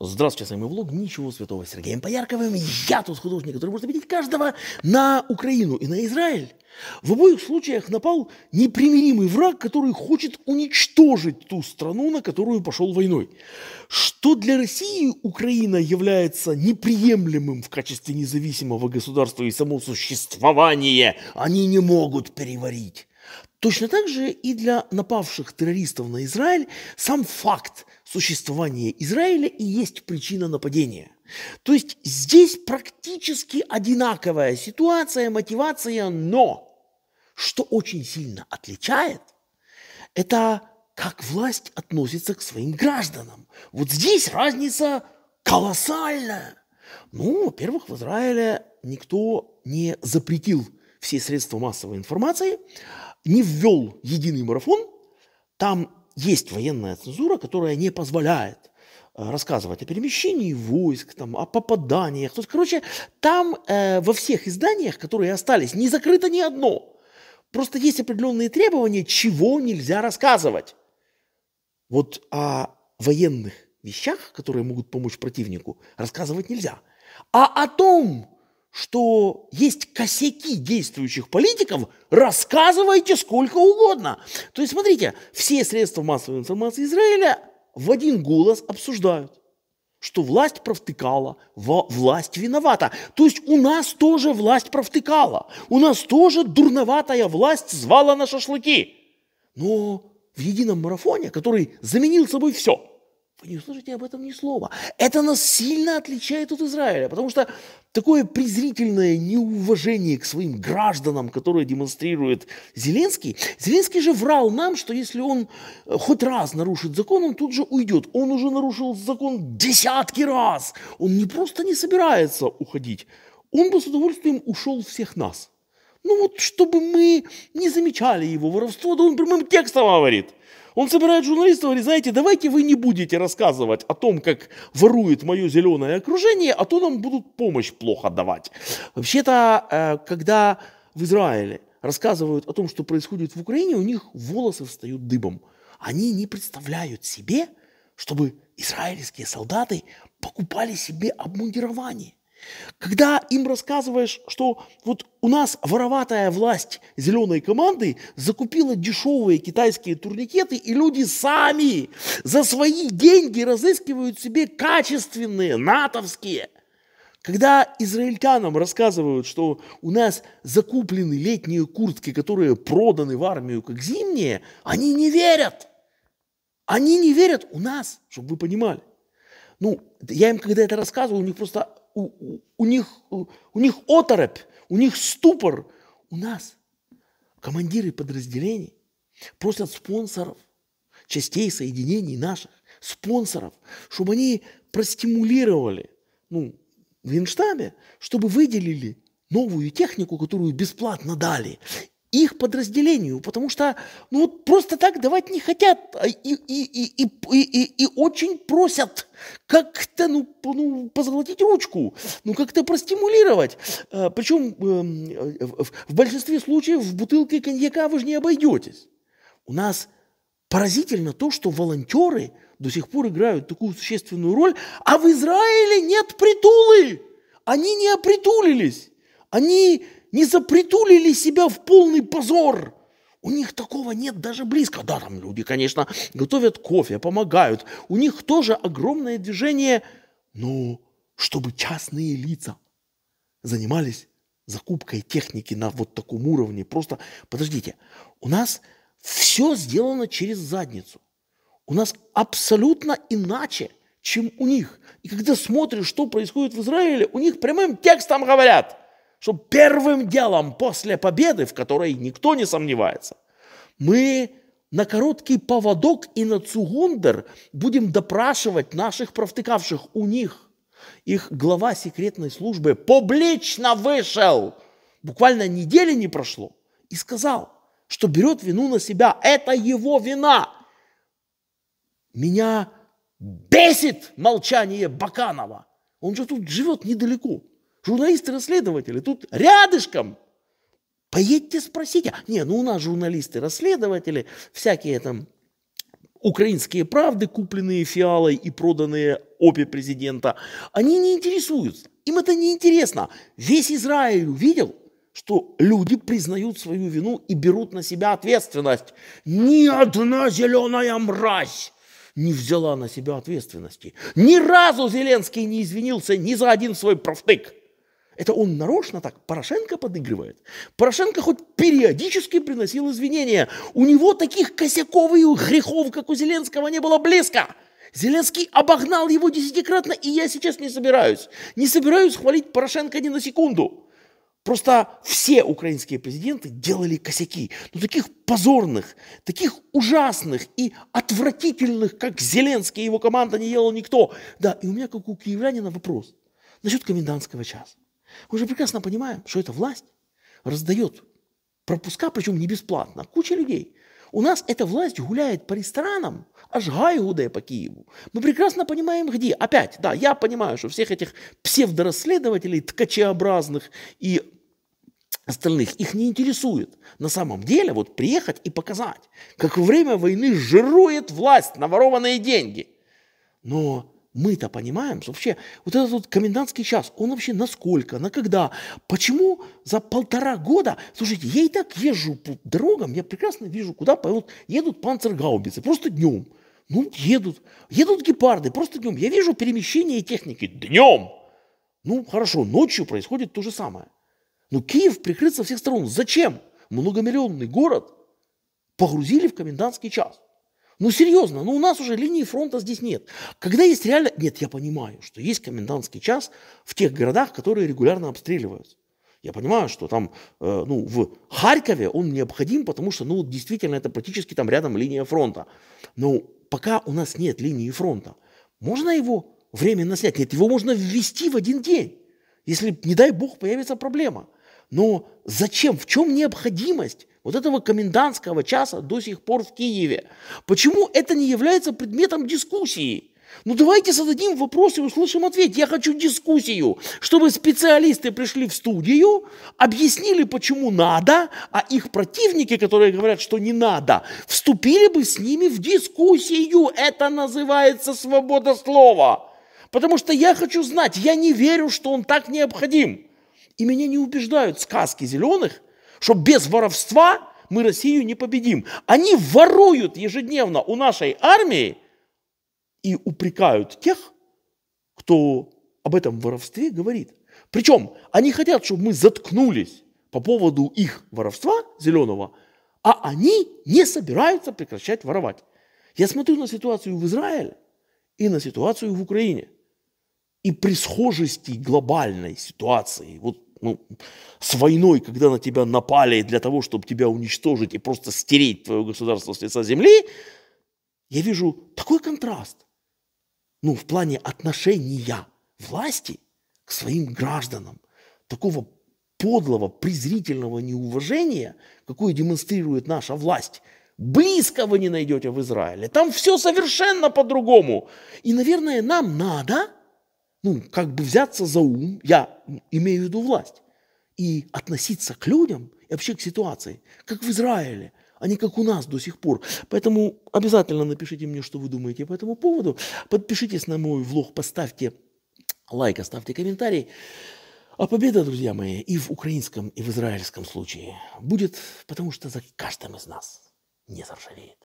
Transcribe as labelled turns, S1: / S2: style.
S1: Здравствуйте, с вами влог «Ничего святого» с Сергеем Поярковым. Я тот художник, который может обидеть каждого на Украину и на Израиль. В обоих случаях напал непримиримый враг, который хочет уничтожить ту страну, на которую пошел войной. Что для России Украина является неприемлемым в качестве независимого государства и само существование они не могут переварить. Точно так же и для напавших террористов на Израиль сам факт существования Израиля и есть причина нападения. То есть здесь практически одинаковая ситуация, мотивация, но что очень сильно отличает, это как власть относится к своим гражданам. Вот здесь разница колоссальная. Ну, во-первых, в Израиле никто не запретил все средства массовой информации, не ввел единый марафон, там есть военная цензура, которая не позволяет э, рассказывать о перемещении войск, там, о попаданиях. То есть, короче, там э, во всех изданиях, которые остались, не закрыто ни одно. Просто есть определенные требования, чего нельзя рассказывать. Вот о военных вещах, которые могут помочь противнику, рассказывать нельзя. А о том, что есть косяки действующих политиков, рассказывайте сколько угодно. То есть, смотрите, все средства массовой информации Израиля в один голос обсуждают, что власть провтыкала, власть виновата. То есть у нас тоже власть провтыкала, у нас тоже дурноватая власть звала на шашлыки. Но в едином марафоне, который заменил собой все – вы не услышите об этом ни слова. Это нас сильно отличает от Израиля, потому что такое презрительное неуважение к своим гражданам, которое демонстрирует Зеленский, Зеленский же врал нам, что если он э, хоть раз нарушит закон, он тут же уйдет. Он уже нарушил закон десятки раз. Он не просто не собирается уходить, он бы с удовольствием ушел всех нас. Ну вот, чтобы мы не замечали его воровство, да он прямым текстом говорит. Он собирает журналистов и говорит, знаете, давайте вы не будете рассказывать о том, как ворует мое зеленое окружение, а то нам будут помощь плохо давать. Вообще-то, э, когда в Израиле рассказывают о том, что происходит в Украине, у них волосы встают дыбом. Они не представляют себе, чтобы израильские солдаты покупали себе обмундирование. Когда им рассказываешь, что вот у нас вороватая власть зеленой команды закупила дешевые китайские турникеты, и люди сами за свои деньги разыскивают себе качественные, натовские. Когда израильтянам рассказывают, что у нас закуплены летние куртки, которые проданы в армию как зимние, они не верят. Они не верят у нас, чтобы вы понимали. Ну, я им когда это рассказывал, у них просто у, у, них, у, у них оторопь, у них ступор. У нас командиры подразделений просят спонсоров, частей соединений наших, спонсоров, чтобы они простимулировали ну, в Генштабе, чтобы выделили новую технику, которую бесплатно дали их подразделению, потому что ну вот просто так давать не хотят а и, и, и, и, и, и очень просят как-то ну, ну, позолотить ручку, ну как-то простимулировать. Э, Причем эм, э, в большинстве случаев в бутылке коньяка вы же не обойдетесь. У нас поразительно то, что волонтеры до сих пор играют такую существенную роль, а в Израиле нет притулы. Они не опритулились. Они не запритулили себя в полный позор. У них такого нет даже близко. Да, там люди, конечно, готовят кофе, помогают. У них тоже огромное движение. Но ну, чтобы частные лица занимались закупкой техники на вот таком уровне, просто подождите, у нас все сделано через задницу. У нас абсолютно иначе, чем у них. И когда смотришь, что происходит в Израиле, у них прямым текстом говорят – чтобы первым делом после победы, в которой никто не сомневается, мы на короткий поводок и на цугундер будем допрашивать наших провтыкавших у них. Их глава секретной службы публично вышел, буквально недели не прошло, и сказал, что берет вину на себя. Это его вина. Меня бесит молчание Баканова. Он же тут живет недалеко. Журналисты-расследователи тут рядышком. Поедьте спросите. Не, ну у нас журналисты-расследователи, всякие там украинские правды, купленные фиалой и проданные обе президента, они не интересуются. Им это не интересно. Весь Израиль увидел, что люди признают свою вину и берут на себя ответственность. Ни одна зеленая мразь не взяла на себя ответственности. Ни разу Зеленский не извинился ни за один свой профтык. Это он нарочно так Порошенко подыгрывает. Порошенко хоть периодически приносил извинения. У него таких косяковых грехов, как у Зеленского, не было близко. Зеленский обогнал его десятикратно, и я сейчас не собираюсь. Не собираюсь хвалить Порошенко ни на секунду. Просто все украинские президенты делали косяки. но ну, таких позорных, таких ужасных и отвратительных, как Зеленский и его команда, не делал никто. Да, и у меня, как у киевлянина, вопрос насчет комендантского часа. Мы же прекрасно понимаем, что эта власть раздает пропуска, причем не бесплатно, куча людей. У нас эта власть гуляет по ресторанам, аж гайгудая по Киеву. Мы прекрасно понимаем, где. Опять, да, я понимаю, что всех этих псевдорасследователей, ткачеобразных и остальных, их не интересует. На самом деле, вот приехать и показать, как во время войны жирует власть на ворованные деньги. Но мы-то понимаем, что вообще вот этот вот комендантский час, он вообще насколько, на когда, почему за полтора года, слушайте, я и так езжу по дорогам, я прекрасно вижу, куда вот едут панцергаубицы, просто днем. Ну, едут. Едут гепарды, просто днем. Я вижу перемещение техники днем. Ну, хорошо, ночью происходит то же самое. Но Киев прикрыт со всех сторон. Зачем? Многомиллионный город погрузили в комендантский час. Ну, серьезно, ну у нас уже линии фронта здесь нет. Когда есть реально... Нет, я понимаю, что есть комендантский час в тех городах, которые регулярно обстреливаются. Я понимаю, что там, э, ну, в Харькове он необходим, потому что, ну, действительно, это практически там рядом линия фронта. Но пока у нас нет линии фронта, можно его временно снять? Нет, его можно ввести в один день, если, не дай бог, появится проблема. Но зачем, в чем необходимость вот этого комендантского часа до сих пор в Киеве. Почему это не является предметом дискуссии? Ну давайте зададим вопрос и услышим ответ. Я хочу дискуссию, чтобы специалисты пришли в студию, объяснили, почему надо, а их противники, которые говорят, что не надо, вступили бы с ними в дискуссию. Это называется свобода слова. Потому что я хочу знать, я не верю, что он так необходим. И меня не убеждают сказки зеленых, что без воровства мы Россию не победим. Они воруют ежедневно у нашей армии и упрекают тех, кто об этом воровстве говорит. Причем они хотят, чтобы мы заткнулись по поводу их воровства зеленого, а они не собираются прекращать воровать. Я смотрю на ситуацию в Израиле и на ситуацию в Украине. И при схожести глобальной ситуации, вот ну, с войной, когда на тебя напали для того, чтобы тебя уничтожить и просто стереть твое государство с лица земли, я вижу такой контраст. Ну, в плане отношения власти к своим гражданам. Такого подлого, презрительного неуважения, какое демонстрирует наша власть, близко вы не найдете в Израиле. Там все совершенно по-другому. И, наверное, нам надо – ну, как бы взяться за ум, я имею в виду власть, и относиться к людям и вообще к ситуации, как в Израиле, а не как у нас до сих пор. Поэтому обязательно напишите мне, что вы думаете по этому поводу. Подпишитесь на мой влог, поставьте лайк, оставьте комментарий. А победа, друзья мои, и в украинском, и в израильском случае будет, потому что за каждым из нас не заржавеет.